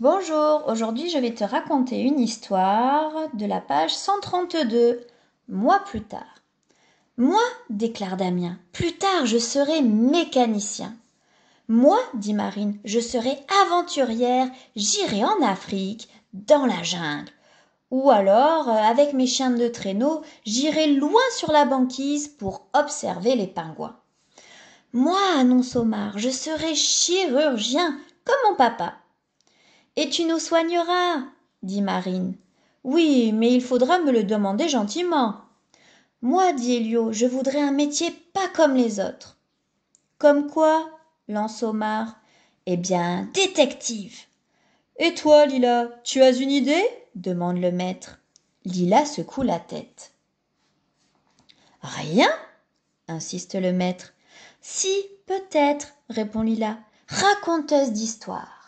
Bonjour, aujourd'hui je vais te raconter une histoire de la page 132, Moi plus tard. Moi, déclare Damien, plus tard je serai mécanicien. Moi, dit Marine, je serai aventurière, j'irai en Afrique, dans la jungle. Ou alors, euh, avec mes chiens de traîneau, j'irai loin sur la banquise pour observer les pingouins. Moi, annonce Omar, je serai chirurgien, comme mon papa et tu nous soigneras dit Marine. Oui, mais il faudra me le demander gentiment. Moi, dit Elio, je voudrais un métier pas comme les autres. Comme quoi lance Omar. Eh bien, détective. Et toi, Lila, tu as une idée demande le maître. Lila secoue la tête. Rien insiste le maître. Si, peut-être, répond Lila, raconteuse d'histoire.